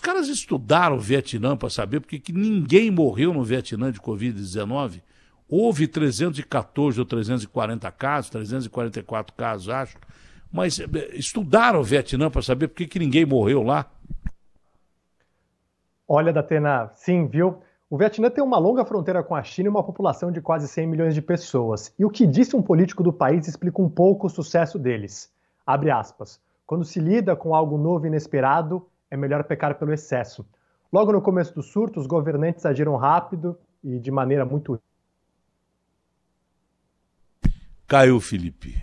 Os caras estudaram o Vietnã para saber porque que ninguém morreu no Vietnã de Covid-19. Houve 314 ou 340 casos, 344 casos, acho. Mas eh, estudaram o Vietnã para saber porque que ninguém morreu lá. Olha, Datena, sim, viu? O Vietnã tem uma longa fronteira com a China e uma população de quase 100 milhões de pessoas. E o que disse um político do país explica um pouco o sucesso deles. Abre aspas. Quando se lida com algo novo e inesperado, é melhor pecar pelo excesso. Logo no começo do surto, os governantes agiram rápido e de maneira muito. Caiu, Felipe.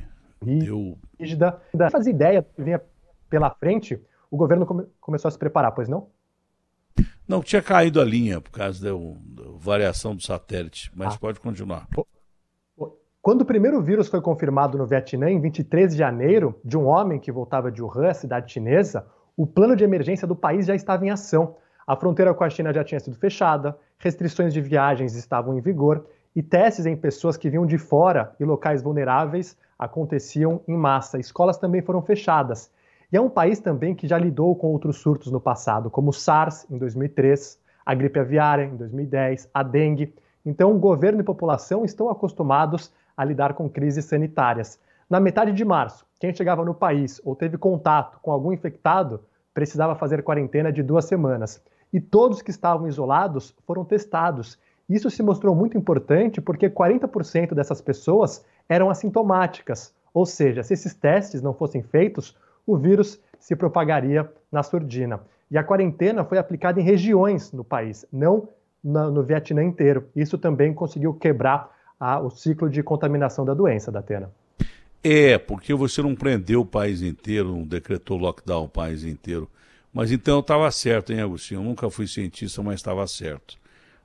Rígida. Eu... Não fazia ideia que vinha pela frente, o governo come... começou a se preparar, pois não? Não, tinha caído a linha por causa da, da variação do satélite, mas ah. pode continuar. Quando o primeiro vírus foi confirmado no Vietnã, em 23 de janeiro, de um homem que voltava de Wuhan, cidade chinesa, o plano de emergência do país já estava em ação. A fronteira com a China já tinha sido fechada, restrições de viagens estavam em vigor e testes em pessoas que vinham de fora e locais vulneráveis aconteciam em massa. Escolas também foram fechadas. E é um país também que já lidou com outros surtos no passado, como o SARS em 2003, a gripe aviária em 2010, a dengue. Então, governo e população estão acostumados a lidar com crises sanitárias. Na metade de março, quem chegava no país ou teve contato com algum infectado precisava fazer quarentena de duas semanas. E todos que estavam isolados foram testados. Isso se mostrou muito importante porque 40% dessas pessoas eram assintomáticas, ou seja, se esses testes não fossem feitos, o vírus se propagaria na surdina. E a quarentena foi aplicada em regiões no país, não no Vietnã inteiro. Isso também conseguiu quebrar a, o ciclo de contaminação da doença, da Atena. É, porque você não prendeu o país inteiro, não decretou lockdown o país inteiro. Mas então eu estava certo, hein, Agostinho? Eu nunca fui cientista, mas estava certo.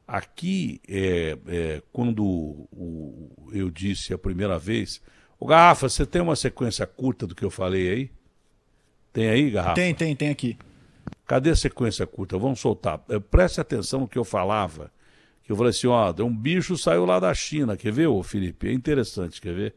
Aqui, é, é, quando o, eu disse a primeira vez, o Garrafa, você tem uma sequência curta do que eu falei aí? Tem aí, Garrafa? Tem, tem, tem aqui. Cadê a sequência curta? Vamos soltar. É, preste atenção no que eu falava. Que eu falei assim, ó, um bicho saiu lá da China, quer ver, ô Felipe? É interessante, quer ver?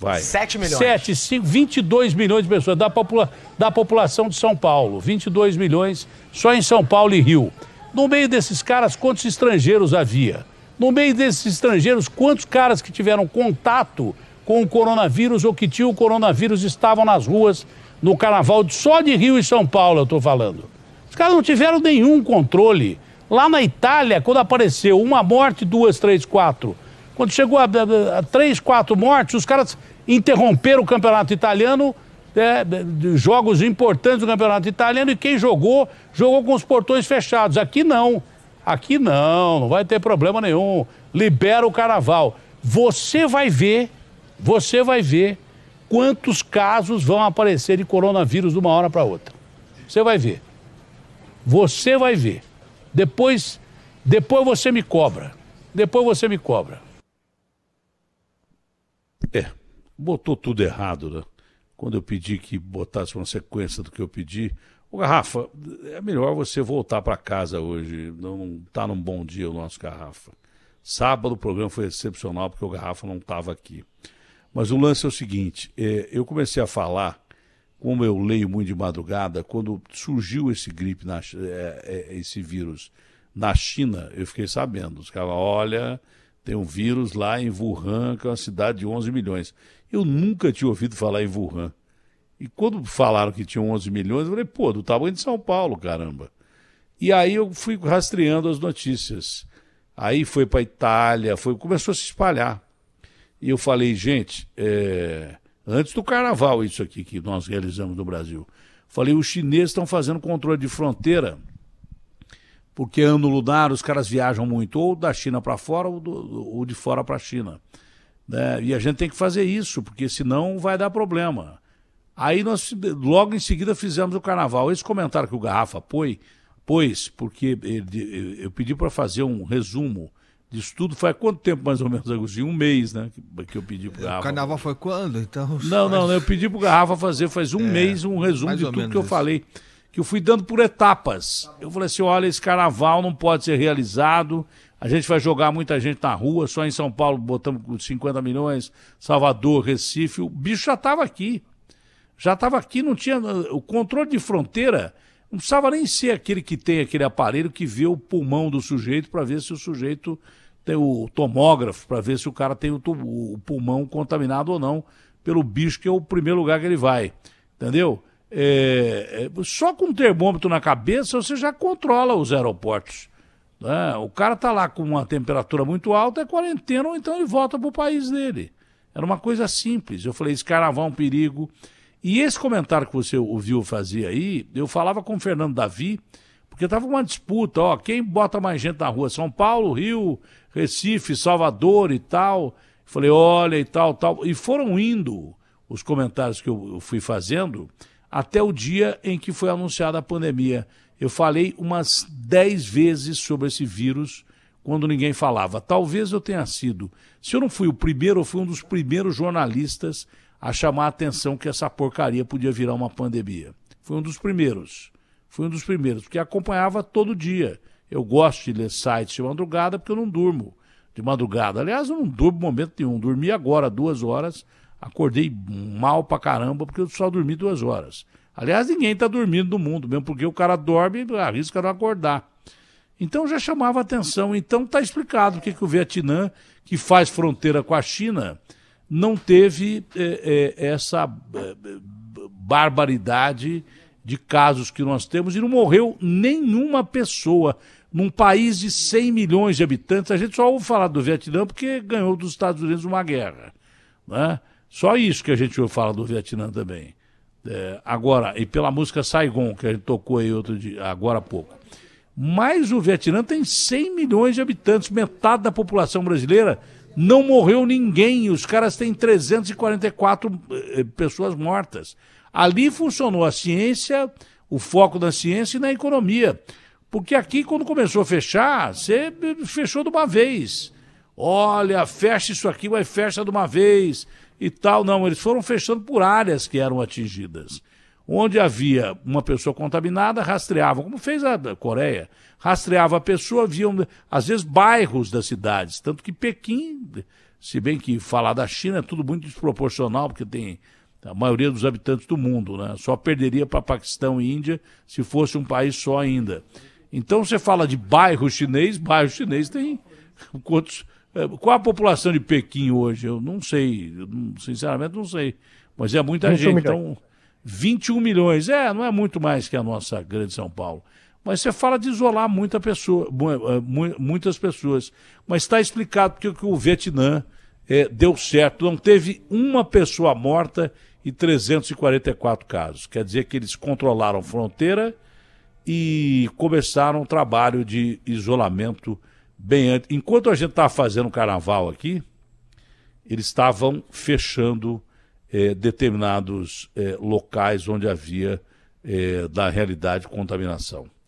Vai. 7 milhões. 7, 5, 22 milhões de pessoas da, popula da população de São Paulo. 22 milhões só em São Paulo e Rio. No meio desses caras, quantos estrangeiros havia? No meio desses estrangeiros, quantos caras que tiveram contato com o coronavírus ou que tinham o coronavírus estavam nas ruas no carnaval só de Rio e São Paulo, eu estou falando? Os caras não tiveram nenhum controle. Lá na Itália, quando apareceu uma morte, duas, três, quatro. Quando chegou a, a, a três, quatro mortes, os caras interromperam o campeonato italiano, é, jogos importantes do campeonato italiano, e quem jogou, jogou com os portões fechados. Aqui não. Aqui não, não vai ter problema nenhum. Libera o carnaval. Você vai ver, você vai ver quantos casos vão aparecer de coronavírus de uma hora para outra. Você vai ver. Você vai ver. Depois, depois você me cobra. Depois você me cobra. botou tudo errado, né? Quando eu pedi que botasse uma sequência do que eu pedi. Ô, Garrafa, é melhor você voltar para casa hoje. Não está num bom dia o nosso Garrafa. Sábado o programa foi excepcional porque o Garrafa não estava aqui. Mas o lance é o seguinte: é, eu comecei a falar, como eu leio muito de madrugada, quando surgiu esse gripe, na, é, é, esse vírus na China, eu fiquei sabendo. Os caras, olha, tem um vírus lá em Wuhan, que é uma cidade de 11 milhões. Eu nunca tinha ouvido falar em Wuhan. E quando falaram que tinha 11 milhões, eu falei, pô, do tamanho de São Paulo, caramba. E aí eu fui rastreando as notícias. Aí foi para Itália, foi começou a se espalhar. E eu falei, gente, é... antes do carnaval, isso aqui que nós realizamos no Brasil. Falei, os chineses estão fazendo controle de fronteira porque ano lunar os caras viajam muito, ou da China para fora ou, do, ou, de fora para a China. Né? E a gente tem que fazer isso, porque senão vai dar problema. Aí nós logo em seguida fizemos o carnaval. Esse comentário que o Garrafa põe, pois, porque ele, eu pedi para fazer um resumo disso tudo. Faz quanto tempo mais ou menos, Agostinho? Um mês, né? Que, que eu pedi para é, o Garrafa. O carnaval foi quando, então? Não, não, eu pedi para o Garrafa fazer faz um é, mês um resumo de tudo que eu isso. falei que eu fui dando por etapas. Eu falei assim: olha, esse carnaval não pode ser realizado. A gente vai jogar muita gente na rua, só em São Paulo botamos 50 milhões, Salvador, Recife. O bicho já estava aqui. Já estava aqui, não tinha. O controle de fronteira não precisava nem ser aquele que tem aquele aparelho que vê o pulmão do sujeito para ver se o sujeito tem o tomógrafo, para ver se o cara tem o, o pulmão contaminado ou não pelo bicho, que é o primeiro lugar que ele vai. Entendeu? É, é, só com um termômetro na cabeça você já controla os aeroportos. Né? O cara está lá com uma temperatura muito alta, é quarentena, ou então ele volta para o país dele. Era uma coisa simples. Eu falei, esse carnaval é um perigo. E esse comentário que você ouviu fazer aí, eu falava com o Fernando Davi, porque estava uma disputa, ó, quem bota mais gente na rua? São Paulo, Rio, Recife, Salvador e tal. Falei, olha e tal, tal. E foram indo os comentários que eu fui fazendo, até o dia em que foi anunciada a pandemia. Eu falei umas 10 vezes sobre esse vírus quando ninguém falava. Talvez eu tenha sido. Se eu não fui o primeiro, eu fui um dos primeiros jornalistas a chamar a atenção que essa porcaria podia virar uma pandemia. Fui um dos primeiros. Fui um dos primeiros, porque acompanhava todo dia. Eu gosto de ler sites de madrugada porque eu não durmo de madrugada. Aliás, eu não durmo momento nenhum. Dormi agora, duas horas, Acordei mal pra caramba, porque eu só dormi duas horas. Aliás, ninguém tá dormindo no mundo, mesmo porque o cara dorme e arrisca não acordar. Então já chamava atenção. Então tá explicado porque que o Vietnã, que faz fronteira com a China, não teve é, é, essa eh, barbaridade de casos que nós temos e não morreu nenhuma pessoa. Num país de 100 milhões de habitantes, a gente só ouve falar do Vietnã porque ganhou dos Estados Unidos uma guerra. Né? Só isso que a gente ouve falar do Vietnã também. É, agora, e pela música Saigon, que a gente tocou aí outro dia, agora há pouco. Mas o Vietnã tem 100 milhões de habitantes, metade da população brasileira. Não morreu ninguém, os caras têm 344 eh, pessoas mortas. Ali funcionou a ciência, o foco da ciência e na economia. Porque aqui, quando começou a fechar, você fechou de uma vez. Olha, fecha isso aqui, vai fecha de uma vez e tal. Não, eles foram fechando por áreas que eram atingidas. Onde havia uma pessoa contaminada, rastreavam, como fez a Coreia, rastreava a pessoa, viam, às vezes, bairros das cidades. Tanto que Pequim, se bem que falar da China é tudo muito desproporcional, porque tem a maioria dos habitantes do mundo, né? Só perderia para Paquistão e Índia se fosse um país só ainda. Então você fala de bairro chinês, bairro chinês tem quantos é, qual a população de Pequim hoje? Eu não sei, eu sinceramente não sei. Mas é muita gente. Milhões. Então, 21 milhões. É, não é muito mais que a nossa grande São Paulo. Mas você fala de isolar muita pessoa, é, muitas pessoas. Mas está explicado porque o Vietnã é, deu certo. Não teve uma pessoa morta e 344 casos. Quer dizer que eles controlaram fronteira e começaram o trabalho de isolamento Bem antes. Enquanto a gente estava fazendo o carnaval aqui, eles estavam fechando é, determinados é, locais onde havia é, da realidade contaminação.